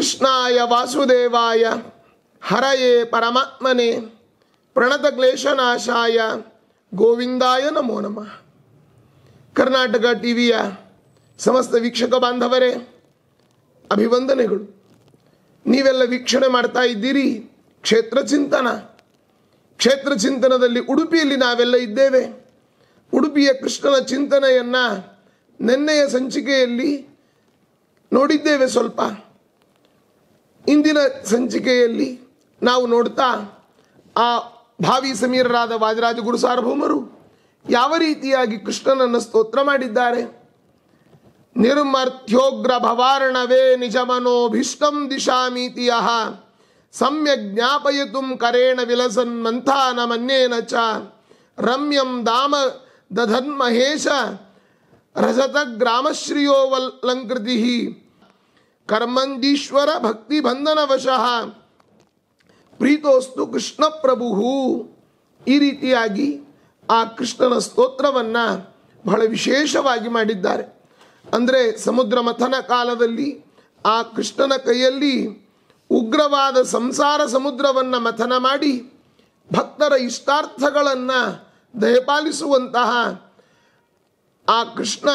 ಕೃಷ್ಣಾಯ ವಾಸುದೇವಾಯ ಹರಯೇ ಪರಮಾತ್ಮನೆ ಪ್ರಣತ ಕ್ಲೇಶನಾಶಾಯ ಗೋವಿಂದಾಯ ನಮೋ ನಮಃ ಕರ್ನಾಟಕ ಟಿ ವಿಯ ಸಮಸ್ತ ವೀಕ್ಷಕ ಬಾಂಧವರೇ ಅಭಿವಂದನೆಗಳು ನೀವೆಲ್ಲ ವೀಕ್ಷಣೆ ಮಾಡ್ತಾ ಇದ್ದೀರಿ ಕ್ಷೇತ್ರ ಚಿಂತನ ಕ್ಷೇತ್ರ ಚಿಂತನದಲ್ಲಿ ಉಡುಪಿಯಲ್ಲಿ ನಾವೆಲ್ಲ ಇದ್ದೇವೆ ಉಡುಪಿಯ ಕೃಷ್ಣನ ಚಿಂತನೆಯನ್ನು ನಿನ್ನೆಯ ಸಂಚಿಕೆಯಲ್ಲಿ ನೋಡಿದ್ದೇವೆ ಸ್ವಲ್ಪ ಇಂದಿನ ಸಂಚಿಕೆಯಲ್ಲಿ ನಾವು ನೋಡ್ತಾ ಆ ಭಾವಿ ಸಮೀರರಾದ ವಾಜರಾಜ ಸಾರ್ವಭೌಮರು ಯಾವ ರೀತಿಯಾಗಿ ಕೃಷ್ಣನನ್ನು ಸ್ತೋತ್ರ ಮಾಡಿದ್ದಾರೆ ನಿರ್ಮರ್ಥ್ಯೋಗ್ರ ಭವಾರ್ಣವೇ ನಿಜಮನೋಭಿಷ್ಟಂ ದಿಶಾಮೀತಿಯ ಸಮ್ಯಕ್ ಜ್ಞಾಪಯಿತು ಕರೆಣ ವಿಲಸನ್ ಮಂಥಾನ ಮನ್ಯೇನ ಚ ರಮ್ಯಂ ದಾಮ ದಧನ್ಮಹೇಶ ರಜತ ಗ್ರಾಮಶ್ರಿಯೋ ವಲ್ಲಂಕೃತಿ ಕರ್ಮಂದೀಶ್ವರ ಭಕ್ತಿ ಬಂಧನವಶಃ ಪ್ರೀತೋಸ್ತು ಕೃಷ್ಣ ಪ್ರಭುಹು ಈ ರೀತಿಯಾಗಿ ಆ ಕೃಷ್ಣನ ಸ್ತೋತ್ರವನ್ನು ಬಹಳ ವಿಶೇಷವಾಗಿ ಮಾಡಿದ್ದಾರೆ ಅಂದರೆ ಸಮುದ್ರ ಮಥನ ಕಾಲದಲ್ಲಿ ಆ ಕೃಷ್ಣನ ಕೈಯಲ್ಲಿ ಉಗ್ರವಾದ ಸಂಸಾರ ಸಮುದ್ರವನ್ನು ಮಥನ ಮಾಡಿ ಭಕ್ತರ ಇಷ್ಟಾರ್ಥಗಳನ್ನು ದಯಪಾಲಿಸುವಂತಹ ಆ ಕೃಷ್ಣ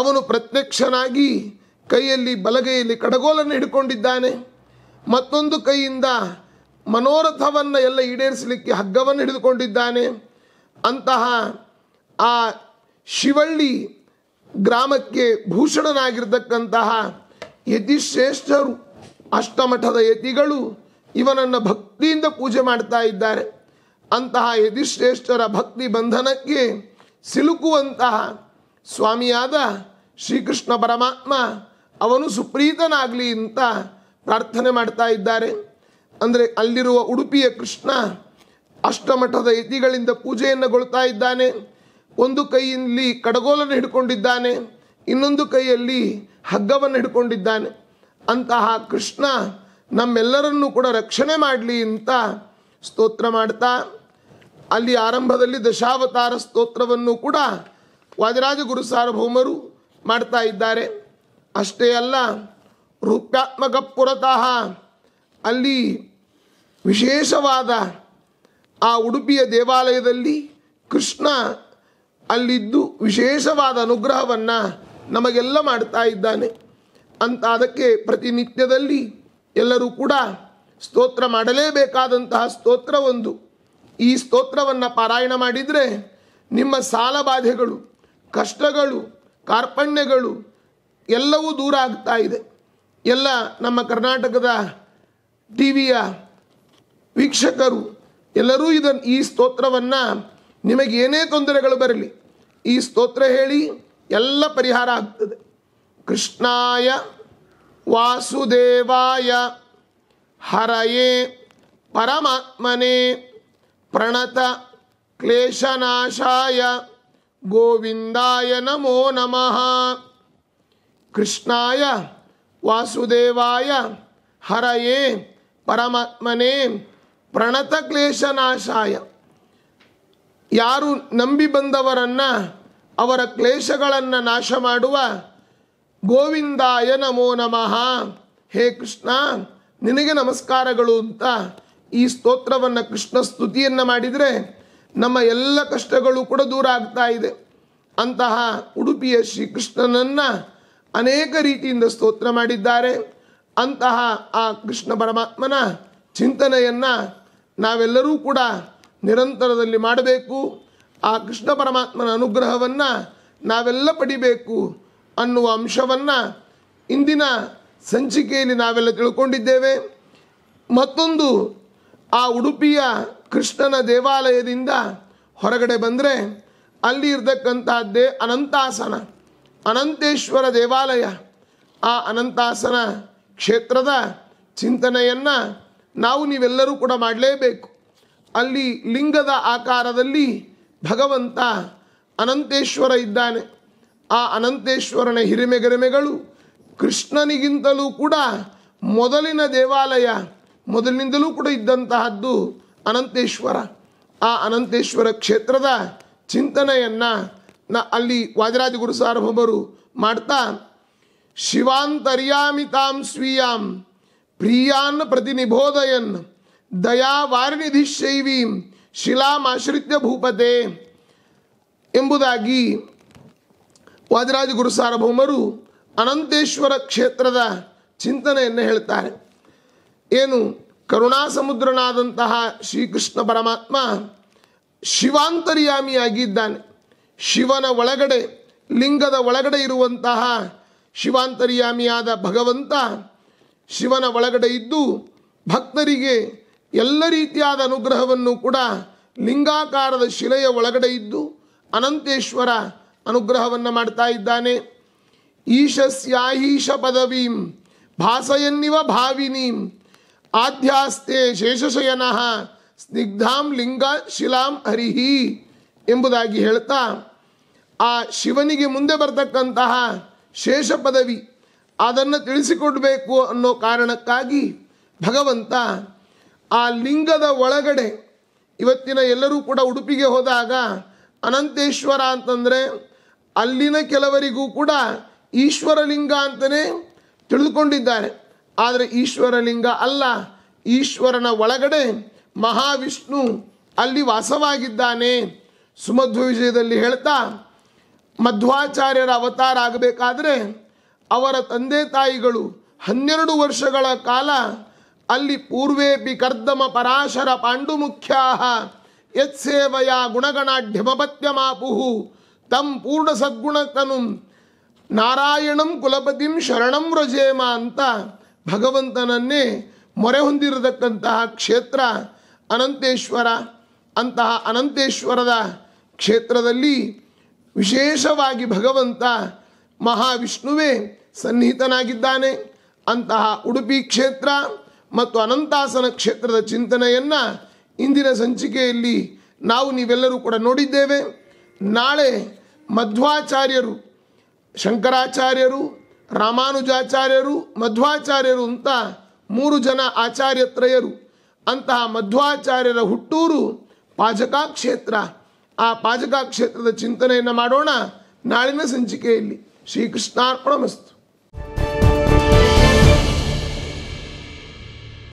ಅವನು ಪ್ರತ್ಯಕ್ಷನಾಗಿ ಕೈಯಲ್ಲಿ ಬಲಗೈಯಲ್ಲಿ ಕಡಗೋಲನ್ನು ಹಿಡ್ಕೊಂಡಿದ್ದಾನೆ ಮತ್ತೊಂದು ಕೈಯಿಂದ ಮನೋರಥವನ್ನು ಎಲ್ಲ ಈಡೇರಿಸಲಿಕ್ಕೆ ಹಗ್ಗವನ್ನು ಹಿಡಿದುಕೊಂಡಿದ್ದಾನೆ ಅಂತಹ ಆ ಶಿವಳ್ಳಿ ಗ್ರಾಮಕ್ಕೆ ಭೂಷಣನಾಗಿರ್ತಕ್ಕಂತಹ ಯತಿಶ್ರೇಷ್ಠರು ಅಷ್ಟಮಠದ ಯತಿಗಳು ಇವನನ್ನು ಭಕ್ತಿಯಿಂದ ಪೂಜೆ ಮಾಡ್ತಾ ಇದ್ದಾರೆ ಅಂತಹ ಯತಿಶ್ರೇಷ್ಠರ ಭಕ್ತಿ ಬಂಧನಕ್ಕೆ ಸಿಲುಕುವಂತಹ ಸ್ವಾಮಿಯಾದ ಶ್ರೀಕೃಷ್ಣ ಪರಮಾತ್ಮ ಅವನು ಸುಪ್ರೀತನಾಗಲಿ ಅಂತ ಪ್ರಾರ್ಥನೆ ಮಾಡ್ತಾ ಇದ್ದಾರೆ ಅಂದರೆ ಅಲ್ಲಿರುವ ಉಡುಪಿಯ ಕೃಷ್ಣ ಅಷ್ಟಮಠದ ಯತಿಗಳಿಂದ ಪೂಜೆಯನ್ನು ಇದ್ದಾನೆ ಒಂದು ಕೈಯಲ್ಲಿ ಕಡಗೋಲನ್ನು ಹಿಡ್ಕೊಂಡಿದ್ದಾನೆ ಇನ್ನೊಂದು ಕೈಯಲ್ಲಿ ಹಗ್ಗವನ್ನು ಹಿಡ್ಕೊಂಡಿದ್ದಾನೆ ಅಂತಹ ಕೃಷ್ಣ ನಮ್ಮೆಲ್ಲರನ್ನೂ ಕೂಡ ರಕ್ಷಣೆ ಮಾಡಲಿ ಅಂತ ಸ್ತೋತ್ರ ಮಾಡ್ತಾ ಅಲ್ಲಿ ಆರಂಭದಲ್ಲಿ ದಶಾವತಾರ ಸ್ತೋತ್ರವನ್ನು ಕೂಡ ವಾಜರಾಜ ಗುರು ಸಾರ್ವಭೌಮರು ಮಾಡ್ತಾ ಇದ್ದಾರೆ ಅಷ್ಟೇ ಅಲ್ಲ ರೂಪ್ಯಾತ್ಮಕ ಪುರತಃ ಅಲ್ಲಿ ವಿಶೇಷವಾದ ಆ ಉಡುಪಿಯ ದೇವಾಲಯದಲ್ಲಿ ಕೃಷ್ಣ ಅಲ್ಲಿದ್ದು ವಿಶೇಷವಾದ ಅನುಗ್ರಹವನ್ನು ನಮಗೆಲ್ಲ ಮಾಡ್ತಾ ಇದ್ದಾನೆ ಅಂತ ಅದಕ್ಕೆ ಪ್ರತಿನಿತ್ಯದಲ್ಲಿ ಎಲ್ಲರೂ ಕೂಡ ಸ್ತೋತ್ರ ಮಾಡಲೇಬೇಕಾದಂತಹ ಸ್ತೋತ್ರವೊಂದು ಈ ಸ್ತೋತ್ರವನ್ನು ಪಾರಾಯಣ ಮಾಡಿದರೆ ನಿಮ್ಮ ಸಾಲ ಕಷ್ಟಗಳು ಕಾರ್ಪಣ್ಯಗಳು ಎಲ್ಲವೂ ದೂರ ಆಗ್ತಾ ಇದೆ ಎಲ್ಲ ನಮ್ಮ ಕರ್ನಾಟಕದ ಟಿ ವಿಯ ವೀಕ್ಷಕರು ಎಲ್ಲರೂ ಇದನ್ನು ಈ ಸ್ತೋತ್ರವನ್ನು ನಿಮಗೇನೇ ತೊಂದರೆಗಳು ಬರಲಿ ಈ ಸ್ತೋತ್ರ ಹೇಳಿ ಎಲ್ಲ ಪರಿಹಾರ ಆಗ್ತದೆ ಕೃಷ್ಣಾಯ ವಾಸುದೇವಾಯ ಹರಯೇ ಪರಮಾತ್ಮನೇ ಪ್ರಣತ ಕ್ಲೇಶನಾಶಾಯ ಗೋವಿಂದಾಯ ನಮೋ ನಮಃ ಕೃಷ್ಣಾಯ ವಾಸುದೇವಾಯ ಹರಯೇ ಪರಮಾತ್ಮನೇ ಪ್ರಣತ ಕ್ಲೇಶನಾಶಾಯ ಯಾರು ನಂಬಿ ಬಂದವರನ್ನು ಅವರ ಕ್ಲೇಶಗಳನ್ನು ನಾಶ ಮಾಡುವ ಗೋವಿಂದಾಯ ನಮೋ ನಮಃ ಹೇ ಕೃಷ್ಣ ನಿನಗೆ ನಮಸ್ಕಾರಗಳು ಅಂತ ಈ ಸ್ತೋತ್ರವನ್ನು ಕೃಷ್ಣ ಸ್ತುತಿಯನ್ನು ಮಾಡಿದರೆ ನಮ್ಮ ಎಲ್ಲ ಕಷ್ಟಗಳು ಕೂಡ ದೂರ ಆಗ್ತಾ ಇದೆ ಅಂತಹ ಉಡುಪಿಯ ಶ್ರೀಕೃಷ್ಣನನ್ನು ಅನೇಕ ರೀತಿಯಿಂದ ಸ್ತೋತ್ರ ಮಾಡಿದ್ದಾರೆ ಅಂತಹ ಆ ಕೃಷ್ಣ ಪರಮಾತ್ಮನ ಚಿಂತನೆಯನ್ನು ನಾವೆಲ್ಲರೂ ಕೂಡ ನಿರಂತರದಲ್ಲಿ ಮಾಡಬೇಕು ಆ ಕೃಷ್ಣ ಪರಮಾತ್ಮನ ಅನುಗ್ರಹವನ್ನು ನಾವೆಲ್ಲ ಪಡಿಬೇಕು ಅನ್ನುವ ಅಂಶವನ್ನು ಇಂದಿನ ಸಂಚಿಕೆಯಲ್ಲಿ ನಾವೆಲ್ಲ ತಿಳ್ಕೊಂಡಿದ್ದೇವೆ ಮತ್ತೊಂದು ಆ ಉಡುಪಿಯ ಕೃಷ್ಣನ ದೇವಾಲಯದಿಂದ ಹೊರಗಡೆ ಬಂದರೆ ಅಲ್ಲಿ ಇರತಕ್ಕಂತಹದ್ದೇ ಅನಂತಾಸನ ಅನಂತೇಶ್ವರ ದೇವಾಲಯ ಆ ಅನಂತಾಸನ ಕ್ಷೇತ್ರದ ಚಿಂತನೆಯನ್ನು ನಾವು ನೀವೆಲ್ಲರೂ ಕೂಡ ಮಾಡಲೇಬೇಕು ಅಲ್ಲಿ ಲಿಂಗದ ಆಕಾರದಲ್ಲಿ ಭಗವಂತ ಅನಂತೇಶ್ವರ ಇದ್ದಾನೆ ಆ ಅನಂತೇಶ್ವರನ ಹಿರಿಮೆ ಗರಿಮೆಗಳು ಕೃಷ್ಣನಿಗಿಂತಲೂ ಕೂಡ ಮೊದಲಿನ ದೇವಾಲಯ ಮೊದಲಿನಿಂದಲೂ ಕೂಡ ಇದ್ದಂತಹದ್ದು ಅನಂತೇಶ್ವರ ಆ ಅನಂತೇಶ್ವರ ಕ್ಷೇತ್ರದ ಚಿಂತನೆಯನ್ನು ನ ಅಲ್ಲಿ ವಾಜರಾಜ ಗುರು ಸಾರ್ವಭೌಮರು ಮಾಡ್ತಾ ಶಿವಾಂತರ್ಯಾಮಿ ತಾಂ ಸ್ವೀಯಾಂ ಪ್ರಿಯಾನ್ ಪ್ರತಿನಿಬೋಧಯನ್ ದಯಾ ವಾರನಿಧಿಶೈವಿ ಶಿಲಾಮಾಶ್ರಿತ್ಯ ಭೂಪತೆ ಎಂಬುದಾಗಿ ವಾಜರಾಜ ಗುರು ಸಾರ್ವಭೌಮರು ಅನಂತೇಶ್ವರ ಕ್ಷೇತ್ರದ ಚಿಂತನೆಯನ್ನು ಹೇಳ್ತಾರೆ ಏನು ಕರುಣಾಸಮುದ್ರನಾದಂತಹ ಶ್ರೀಕೃಷ್ಣ ಪರಮಾತ್ಮ ಶಿವಾಂತರ್ಯಾಮಿಯಾಗಿದ್ದಾನೆ ಶಿವನ ಒಳಗಡೆ ಲಿಂಗದ ಒಳಗಡೆ ಇರುವಂತಹ ಶಿವಾಂತರ್ಯಾಮಿಯಾದ ಭಗವಂತ ಶಿವನ ಒಳಗಡೆ ಇದ್ದು ಭಕ್ತರಿಗೆ ಎಲ್ಲ ರೀತಿಯಾದ ಅನುಗ್ರಹವನ್ನು ಕೂಡ ಲಿಂಗಾಕಾರದ ಶಿಲೆಯ ಒಳಗಡೆ ಇದ್ದು ಅನಂತೇಶ್ವರ ಅನುಗ್ರಹವನ್ನು ಮಾಡ್ತಾ ಇದ್ದಾನೆ ಈಶಸ್ಯಾಹೀಶ ಪದವೀಂ ಭಾಸಯನ್ನಿವ ಭಾವಿನೀಂ ಆಧ್ಯಾಸ್ತೆ ಶೇಷಶಯನಃ ಸ್ನಿಗ್ಧಾಂ ಲಿಂಗ ಶಿಲಾಂ ಹರಿಹಿ ಎಂಬುದಾಗಿ ಹೇಳ್ತಾ ಆ ಶಿವನಿಗೆ ಮುಂದೆ ಬರ್ತಕ್ಕಂತಹ ಶೇಷ ಪದವಿ ಅದನ್ನು ತಿಳಿಸಿಕೊಡಬೇಕು ಅನ್ನೋ ಕಾರಣಕ್ಕಾಗಿ ಭಗವಂತ ಆ ಲಿಂಗದ ಒಳಗಡೆ ಇವತ್ತಿನ ಎಲ್ಲರೂ ಕೂಡ ಉಡುಪಿಗೆ ಹೋದಾಗ ಅನಂತೇಶ್ವರ ಅಂತಂದರೆ ಅಲ್ಲಿನ ಕೆಲವರಿಗೂ ಕೂಡ ಈಶ್ವರಲಿಂಗ ಅಂತಲೇ ತಿಳಿದುಕೊಂಡಿದ್ದಾರೆ ಆದರೆ ಈಶ್ವರಲಿಂಗ ಅಲ್ಲ ಈಶ್ವರನ ಒಳಗಡೆ ಮಹಾವಿಷ್ಣು ಅಲ್ಲಿ ವಾಸವಾಗಿದ್ದಾನೆ ಸುಮಧ್ವ ವಿಜಯದಲ್ಲಿ ಹೇಳ್ತಾ ಮಧ್ವಾಚಾರ್ಯರ ಅವತಾರ ಆಗಬೇಕಾದ್ರೆ ಅವರ ತಂದೆ ತಾಯಿಗಳು ಹನ್ನೆರಡು ವರ್ಷಗಳ ಕಾಲ ಅಲ್ಲಿ ಪೂರ್ವೇಪಿ ಕರ್ದಮ ಪರಾಶರ ಪಾಂಡುಮುಖ್ಯಾ ಯತ್ಸೇವಯ ಗುಣಗಣಾಢ್ಯಮಪತ್ಯಮಾಪುಹು ತಂ ಪೂರ್ಣ ಸದ್ಗುಣತನು ನಾರಾಯಣಂ ಕುಲಪತಿಂ ಶರಣಂ ವ್ರಜೇಮ ಅಂತ ಭಗವಂತನನ್ನೇ ಮೊರೆ ಹೊಂದಿರತಕ್ಕಂತಹ ಕ್ಷೇತ್ರ ಅನಂತೇಶ್ವರ ಅಂತಹ ಅನಂತೇಶ್ವರದ ಕ್ಷೇತ್ರದಲ್ಲಿ ವಿಶೇಷವಾಗಿ ಭಗವಂತ ಮಹಾವಿಷ್ಣುವೇ ಸನ್ನಿಹಿತನಾಗಿದ್ದಾನೆ ಅಂತಹ ಉಡುಪಿ ಕ್ಷೇತ್ರ ಮತ್ತು ಅನಂತಾಸನ ಕ್ಷೇತ್ರದ ಚಿಂತನೆಯನ್ನು ಇಂದಿನ ಸಂಚಿಕೆಯಲ್ಲಿ ನಾವು ನೀವೆಲ್ಲರೂ ಕೂಡ ನೋಡಿದ್ದೇವೆ ನಾಳೆ ಮಧ್ವಾಚಾರ್ಯರು ಶಂಕರಾಚಾರ್ಯರು ರಾಮಾನುಜಾಚಾರ್ಯರು ಮಧ್ವಾಚಾರ್ಯರು ಅಂತ ಮೂರು ಜನ ಆಚಾರ್ಯತ್ರಯರು ಅಂತಹ ಮಧ್ವಾಚಾರ್ಯರ ಹುಟ್ಟೂರು ಪಾಜಕಾ ಕ್ಷೇತ್ರ ಆ ಪಾಜಕ ಕ್ಷೇತ್ರದ ಚಿಂತನೆಯನ್ನು ಮಾಡೋಣ ನಾಳಿನ ಸಂಚಿಕೆಯಲ್ಲಿ ಶ್ರೀಕೃಷ್ಣಾರ್ಪಣ ಮಸ್ತು